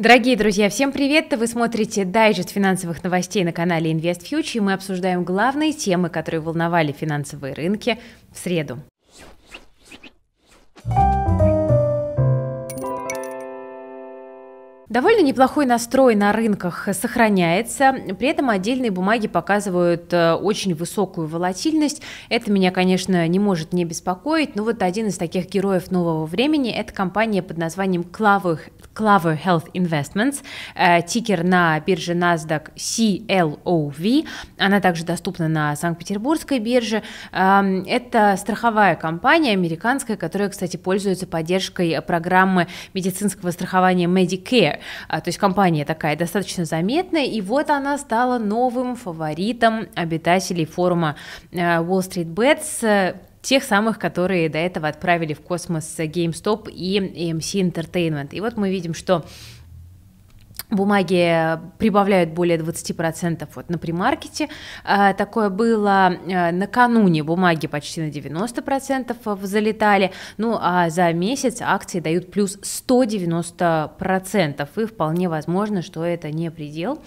Дорогие друзья, всем привет! Вы смотрите дайджест финансовых новостей на канале Invest Future, и мы обсуждаем главные темы, которые волновали финансовые рынки в среду. Довольно неплохой настрой на рынках сохраняется, при этом отдельные бумаги показывают э, очень высокую волатильность. Это меня, конечно, не может не беспокоить, но вот один из таких героев нового времени – это компания под названием Clover Clavo Health Investments, э, тикер на бирже NASDAQ CLOV, она также доступна на Санкт-Петербургской бирже. Эм, это страховая компания американская, которая, кстати, пользуется поддержкой э, программы медицинского страхования Medicare, а, то есть компания такая достаточно заметная, и вот она стала новым фаворитом обитателей форума э, Wall Street Bets, э, тех самых, которые до этого отправили в космос GameStop и AMC Entertainment. И вот мы видим, что бумаги прибавляют более 20% вот на примаркете. А, такое было э, накануне бумаги почти на 90% залетали. Ну а за месяц акции дают плюс 190%. И вполне возможно, что это не предел.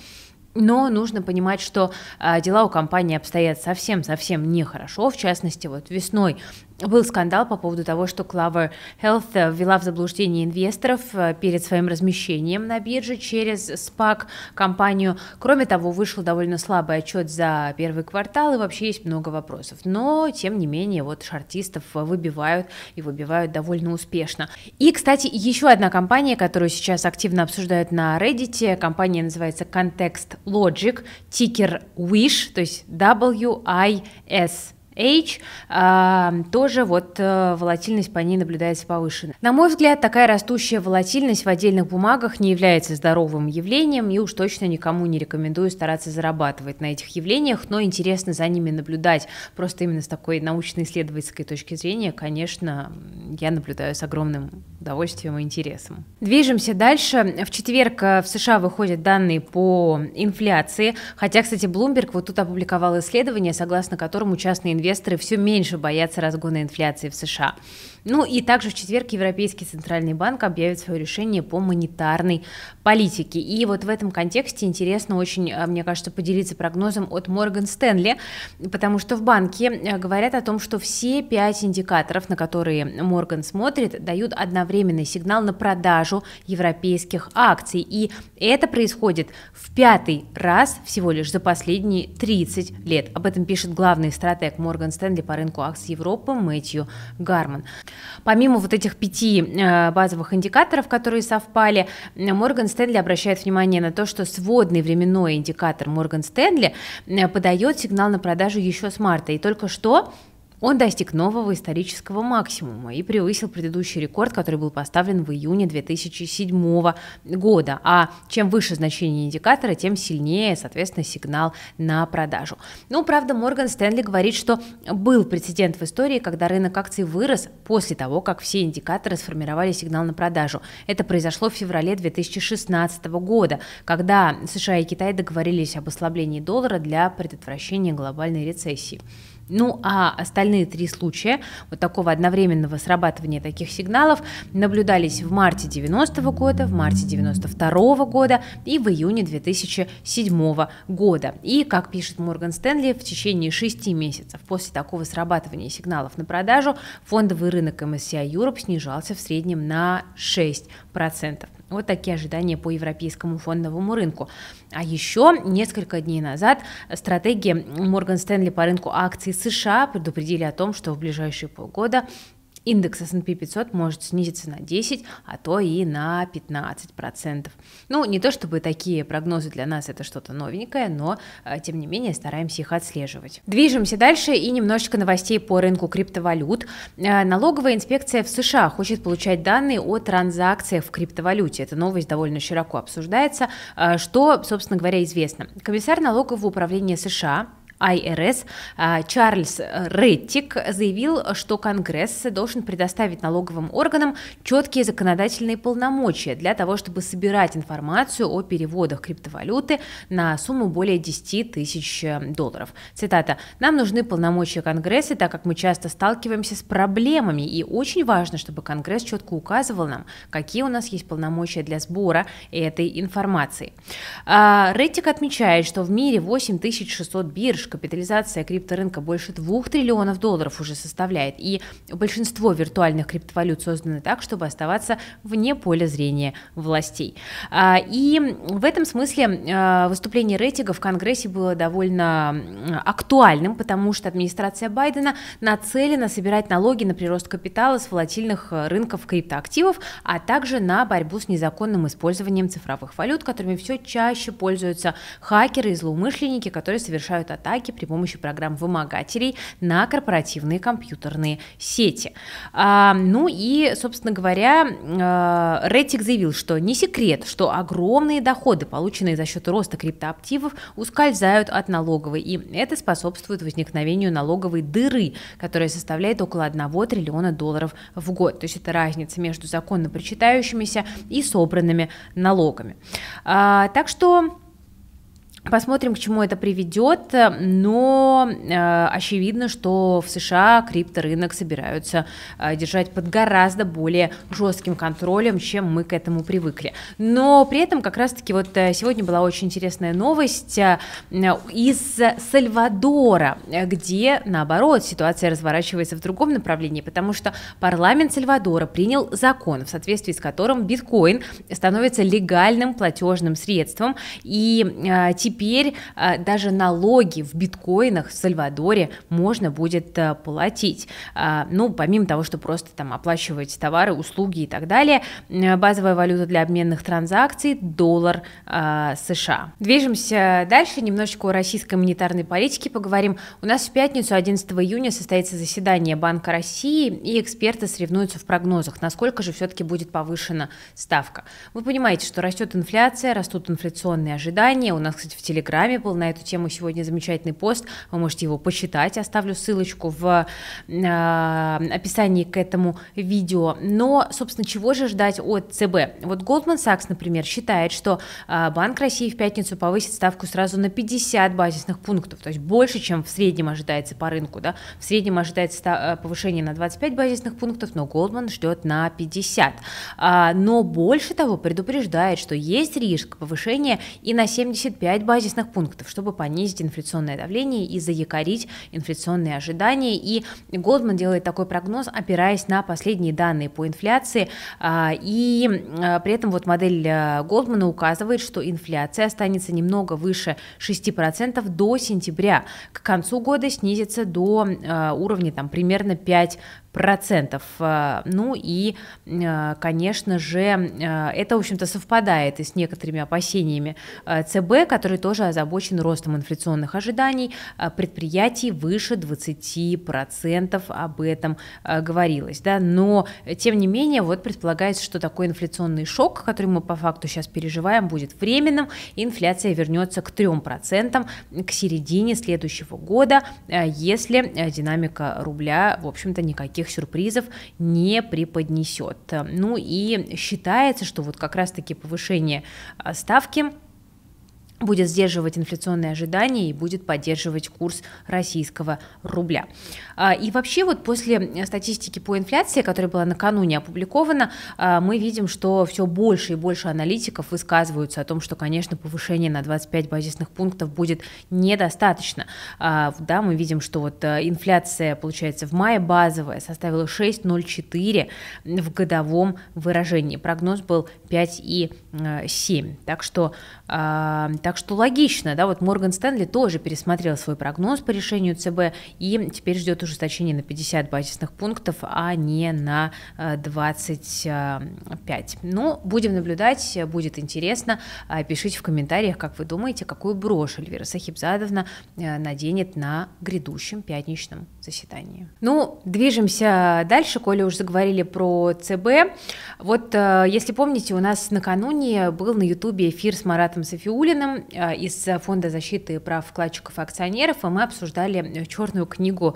Но нужно понимать, что а, дела у компании обстоят совсем-совсем нехорошо. В частности, вот весной был скандал по поводу того, что Clover Health э, ввела в заблуждение инвесторов э, перед своим размещением на бирже через SPAC-компанию. Кроме того, вышел довольно слабый отчет за первый квартал, и вообще есть много вопросов. Но, тем не менее, вот шартистов э, выбивают, и выбивают довольно успешно. И, кстати, еще одна компания, которую сейчас активно обсуждают на Reddit, компания называется Context Logic, тикер WISH, то есть W-I-S H, а, тоже вот э, волатильность по ней наблюдается повышенной. На мой взгляд, такая растущая волатильность в отдельных бумагах не является здоровым явлением, и уж точно никому не рекомендую стараться зарабатывать на этих явлениях, но интересно за ними наблюдать. Просто именно с такой научно-исследовательской точки зрения, конечно, я наблюдаю с огромным удовольствием и интересом. Движемся дальше. В четверг э, в США выходят данные по инфляции, хотя, кстати, Bloomberg вот тут опубликовал исследование, согласно которому частные инвесторы инвесторы все меньше боятся разгона инфляции в США. Ну и также в четверг Европейский Центральный банк объявит свое решение по монетарной политике. И вот в этом контексте интересно очень, а, мне кажется, поделиться прогнозом от Морган Стэнли, потому что в банке э, говорят о том, что все пять индикаторов, на которые Морган смотрит, дают одновременный сигнал на продажу европейских акций. И это происходит в пятый раз всего лишь за последние 30 лет. Об этом пишет главный стратег Морган Стэнли по рынку акций Европы Мэтью Гарман. Помимо вот этих пяти э, базовых индикаторов, которые совпали, Морган Стэнли обращает внимание на то, что сводный временной индикатор Морган Стэнли э, подает сигнал на продажу еще с марта. И только что он достиг нового исторического максимума и превысил предыдущий рекорд, который был поставлен в июне 2007 года. А чем выше значение индикатора, тем сильнее, соответственно, сигнал на продажу. Ну, правда, Морган Стэнли говорит, что был прецедент в истории, когда рынок акций вырос после того, как все индикаторы сформировали сигнал на продажу. Это произошло в феврале 2016 года, когда США и Китай договорились об ослаблении доллара для предотвращения глобальной рецессии. Ну а остальные три случая вот такого одновременного срабатывания таких сигналов наблюдались в марте 90 года, в марте 92 -го года и в июне 2007 -го года. И, как пишет Морган Стэнли, в течение шести месяцев после такого срабатывания сигналов на продажу фондовый рынок MSCI Europe снижался в среднем на 6%. Вот такие ожидания по европейскому фондовому рынку. А еще несколько дней назад стратеги Морган Стэнли по рынку акций США предупредили о том, что в ближайшие полгода Индекс S&P 500 может снизиться на 10, а то и на 15%. Ну, не то чтобы такие прогнозы для нас это что-то новенькое, но, э, тем не менее, стараемся их отслеживать. Движемся дальше и немножечко новостей по рынку криптовалют. Э, налоговая инспекция в США хочет получать данные о транзакциях в криптовалюте. Эта новость довольно широко обсуждается. Э, что, собственно говоря, известно? Комиссар налогового управления США IRS а, Чарльз Реттик заявил, что Конгресс должен предоставить налоговым органам четкие законодательные полномочия для того, чтобы собирать информацию о переводах криптовалюты на сумму более 10 тысяч э, долларов. Цитата. «Нам нужны полномочия Конгресса, так как мы часто сталкиваемся с проблемами, и очень важно, чтобы Конгресс четко указывал нам, какие у нас есть полномочия для сбора этой информации». А, Реттик отмечает, что в мире 8600 бирж, больше, капитализация крипторынка больше 2 триллионов долларов уже составляет, и большинство виртуальных криптовалют созданы так, чтобы оставаться вне поля зрения властей. А, и в этом смысле а, выступление рейтинга в Конгрессе было довольно актуальным, потому что администрация Байдена нацелена собирать налоги на прирост капитала с волатильных э, рынков криптоактивов, а также на борьбу с незаконным использованием цифровых валют, которыми все чаще пользуются хакеры и злоумышленники, которые совершают атаки атаки при помощи программ вымогателей на корпоративные компьютерные сети. А, ну и, собственно говоря, Рейтик э, заявил, что не секрет, что огромные доходы, полученные за счет роста криптоактивов, ускользают от налоговой, и это способствует возникновению налоговой дыры, которая составляет около 1 триллиона долларов в год. То есть это разница между законно причитающимися и собранными налогами. А, так что Посмотрим, к чему это приведет, э, но э, очевидно, что в США крипторынок собираются э, держать под гораздо более жестким контролем, чем мы к этому привыкли. Но при этом как раз-таки вот э, сегодня была очень интересная новость э, из Сальвадора, э, где, наоборот, ситуация разворачивается в другом направлении, потому что парламент Сальвадора принял закон, в соответствии с которым биткоин становится легальным платежным средством, и э, теперь а, даже налоги в биткоинах в Сальвадоре можно будет а, платить. А, ну, помимо того, что просто там оплачивать товары, услуги и так далее, базовая валюта для обменных транзакций – доллар а, США. Движемся дальше, немножечко о российской монетарной политике поговорим. У нас в пятницу, 11 июня, состоится заседание Банка России, и эксперты соревнуются в прогнозах, насколько же все-таки будет повышена ставка. Вы понимаете, что растет инфляция, растут инфляционные ожидания, у нас, кстати, в в Телеграме был на эту тему сегодня замечательный пост, вы можете его почитать, оставлю ссылочку в э, описании к этому видео. Но, собственно, чего же ждать от ЦБ? Вот Goldman Sachs, например, считает, что э, Банк России в пятницу повысит ставку сразу на 50 базисных пунктов, то есть больше, чем в среднем ожидается по рынку. Да? В среднем ожидается э, повышение на 25 базисных пунктов, но Goldman ждет на 50. А, но больше того, предупреждает, что есть риск повышения и на 75 базисных базисных пунктов, чтобы понизить инфляционное давление и заякорить инфляционные ожидания. И Голдман делает такой прогноз, опираясь на последние данные по инфляции. А, и а, при этом вот модель Голдмана э, указывает, что инфляция останется немного выше 6% до сентября. К концу года снизится до э, уровня там, примерно 5 процентов. Э, ну и, э, конечно же, э, это, в общем-то, совпадает и с некоторыми опасениями ЦБ, который тоже озабочен ростом инфляционных ожиданий предприятий выше 20%, об этом говорилось, да, но, тем не менее, вот предполагается, что такой инфляционный шок, который мы по факту сейчас переживаем, будет временным, и инфляция вернется к 3% к середине следующего года, если динамика рубля, в общем-то, никаких никаких сюрпризов не преподнесет. Э, ну и считается, что вот как раз-таки повышение э, ставки будет сдерживать инфляционные ожидания и будет поддерживать курс российского рубля. А, и вообще вот после статистики по инфляции, которая была накануне опубликована, а, мы видим, что все больше и больше аналитиков высказываются о том, что, конечно, повышение на 25 базисных пунктов будет недостаточно. А, да, мы видим, что вот э, инфляция, получается, в мае базовая составила 6,04 в годовом выражении. Прогноз был 5,7. Э, так что так что логично, да, вот Морган Стэнли тоже пересмотрел свой прогноз по решению ЦБ и теперь ждет ужесточение на 50 базисных пунктов, а не на 25. Э, э, ну, будем наблюдать, будет интересно. Э, пишите в комментариях, как вы думаете, какую брошь Эльвира Сахибзадовна наденет на грядущем пятничном заседании. Ну, движемся дальше, Коля уже заговорили про ЦБ. Вот, если помните, у нас накануне был на Ютубе эфир с Маратом Софиулиным, Э, из Фонда защиты прав вкладчиков и акционеров, и мы обсуждали э, черную книгу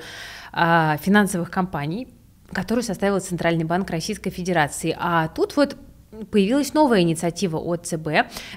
а, финансовых компаний, которую составил Центральный банк Российской Федерации. А тут вот появилась новая инициатива от ЦБ.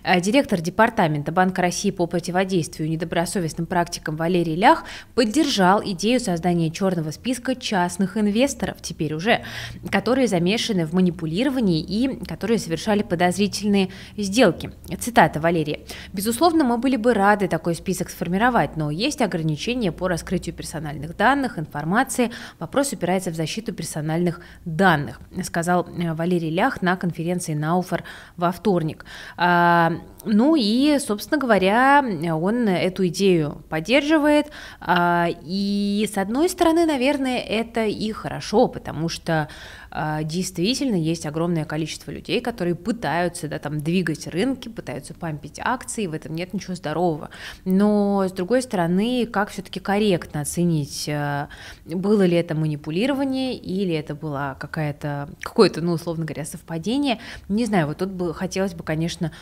Э, директор Департамента Банка России по противодействию недобросовестным практикам Валерий Лях поддержал идею создания черного списка частных инвесторов, теперь уже, которые замешаны в манипулировании и которые совершали подозрительные сделки. Цитата Валерия. «Безусловно, мы были бы рады такой список сформировать, но есть ограничения по раскрытию персональных данных, информации. Вопрос упирается в защиту персональных данных», сказал э, Валерий Лях на конференции конференции Науфор во вторник. А, ну и, собственно говоря, он эту идею поддерживает. А, и, с одной стороны, наверное, это и хорошо, потому что а, действительно есть огромное количество людей, которые пытаются да, там, двигать рынки, пытаются пампить акции, в этом нет ничего здорового. Но, с другой стороны, как все-таки корректно оценить, а, было ли это манипулирование или это было какое-то, какое-то ну, условно говоря, совпадение. Не знаю, вот тут бы, хотелось бы, конечно,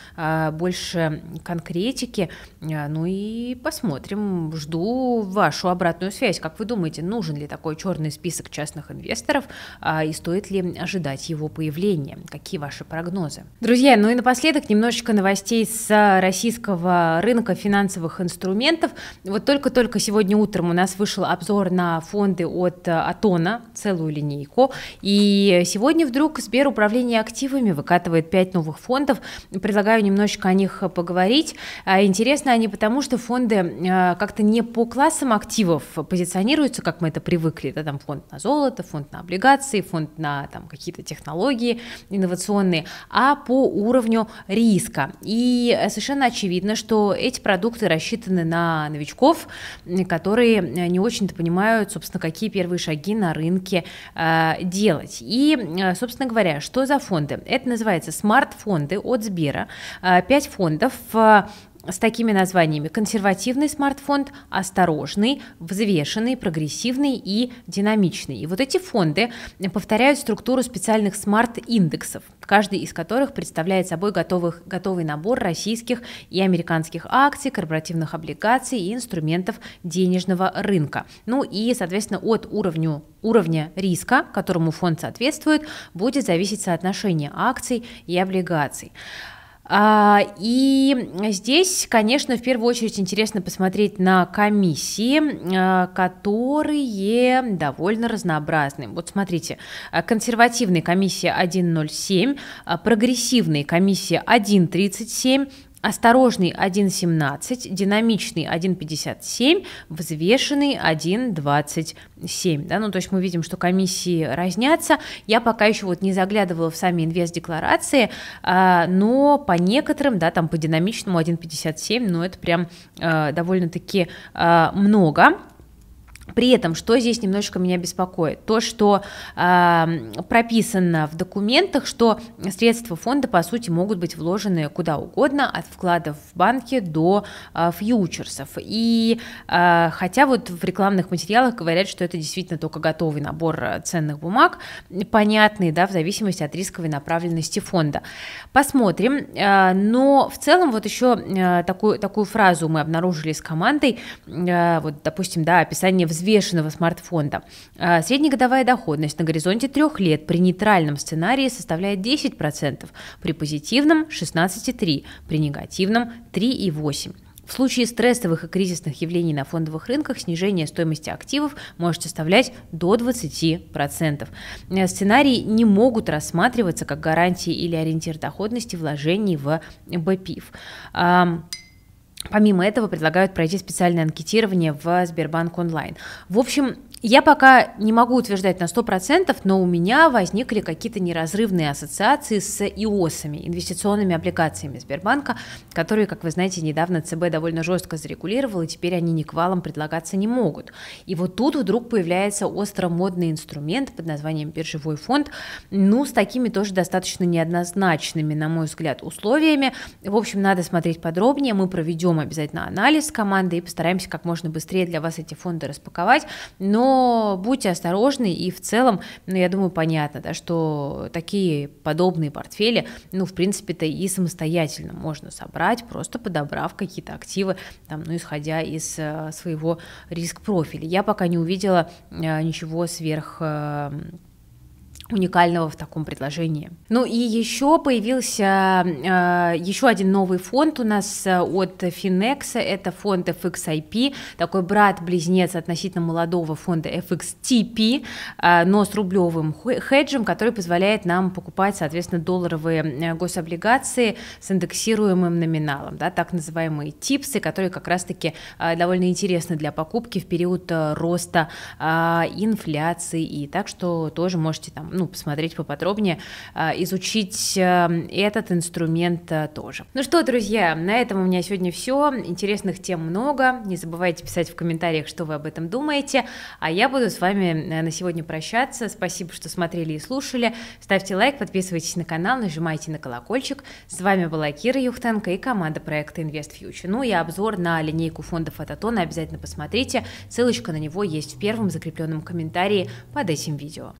больше больше конкретики. Э, ну и посмотрим. Жду вашу обратную связь. Как вы думаете, нужен ли такой черный список частных инвесторов а, и стоит ли ожидать его появления? Какие ваши прогнозы? Друзья, ну и напоследок немножечко новостей с а, российского рынка финансовых инструментов. Вот только-только сегодня утром у нас вышел обзор на фонды от а, Атона, целую линейку. И сегодня вдруг Сбер управление активами выкатывает 5 новых фондов. Предлагаю немножечко о них э, поговорить. А, интересно они потому, что фонды э, как-то не по классам активов позиционируются, как мы это привыкли. Это там фонд на золото, фонд на облигации, фонд на там, какие-то технологии инновационные, а по уровню риска. И э, совершенно очевидно, что эти продукты рассчитаны на новичков, которые не очень-то понимают, собственно, какие первые шаги на рынке делать. И, собственно говоря, что за фонды? Это называется смарт-фонды от Сбера. Пять фондов э, с такими названиями консервативный смартфон, осторожный, взвешенный, прогрессивный и динамичный. И вот эти фонды повторяют структуру специальных смарт-индексов, каждый из которых представляет собой готовых, готовый набор российских и американских акций, корпоративных облигаций и инструментов денежного рынка. Ну и, соответственно, от уровня уровня риска, которому фонд соответствует, будет зависеть соотношение акций и облигаций. А, и здесь, конечно, в первую очередь интересно посмотреть на комиссии, а, которые довольно разнообразны. Вот смотрите, а, консервативная комиссия 1.07, прогрессивная комиссия 1.37, осторожный 1.17, динамичный 1.57, взвешенный 1.27. Да? Ну, то есть мы видим, что комиссии разнятся. Я пока еще вот не заглядывала в сами инвест-декларации, а, но по некоторым, да, там по динамичному 1.57, ну, это прям а, довольно-таки а, много. При этом, что здесь немножечко меня беспокоит, то, что э, прописано в документах, что средства фонда, по сути, могут быть вложены куда угодно, от вкладов в банке до э, фьючерсов. И э, хотя вот в рекламных материалах говорят, что это действительно только готовый набор э, ценных бумаг, понятный, да, в зависимости от рисковой направленности фонда. Посмотрим, э, но в целом вот еще э, такую, такую фразу мы обнаружили с командой, э, вот, допустим, да, описание взвешивания взвешенного смартфона. А, среднегодовая доходность на горизонте трех лет при нейтральном сценарии составляет 10%, при позитивном 16,3%, при негативном 3,8%. В случае стрессовых и кризисных явлений на фондовых рынках снижение стоимости активов может составлять до 20%. Э, сценарии не могут рассматриваться как гарантии или ориентир доходности вложений в э, БПИФ. Помимо этого предлагают пройти специальное анкетирование в Сбербанк онлайн. В общем, я пока не могу утверждать на 100%, но у меня возникли какие-то неразрывные ассоциации с ИОСами, инвестиционными облигациями Сбербанка, которые, как вы знаете, недавно ЦБ довольно жестко зарегулировал, и теперь они ни к валам предлагаться не могут. И вот тут вдруг появляется остро-модный инструмент под названием биржевой фонд, ну, с такими тоже достаточно неоднозначными, на мой взгляд, условиями. В общем, надо смотреть подробнее, мы проведем обязательно анализ команды и постараемся как можно быстрее для вас эти фонды распаковать, но будьте осторожны, и в целом, ну, я думаю, понятно, да, что такие подобные портфели, ну, в принципе-то и самостоятельно можно собрать, просто подобрав какие-то активы, там, ну, исходя из э, своего риск-профиля. Я пока не увидела э, ничего сверх э, уникального в таком предложении. Ну и еще появился э, еще один новый фонд у нас э, от Финекса, это фонд FXIP, такой брат-близнец относительно молодого фонда FXTP, э, но с рублевым хеджем, который позволяет нам покупать, соответственно, долларовые э, гособлигации с индексируемым номиналом, да, так называемые типсы, которые как раз-таки э, довольно интересны для покупки в период э, роста э, инфляции, и так что тоже можете там ну, посмотреть поподробнее, а, изучить эм, этот инструмент э, тоже. Ну что, друзья, на этом у меня сегодня все. Интересных тем много. Не забывайте писать в комментариях, что вы об этом думаете. А я буду с вами э, на сегодня прощаться. Спасибо, что смотрели и слушали. Ставьте лайк, подписывайтесь на канал, нажимайте на колокольчик. С вами была Кира Юхтенко и команда проекта Invest Future. Ну и обзор на линейку фондов от обязательно посмотрите. Ссылочка на него есть в первом закрепленном комментарии под этим видео.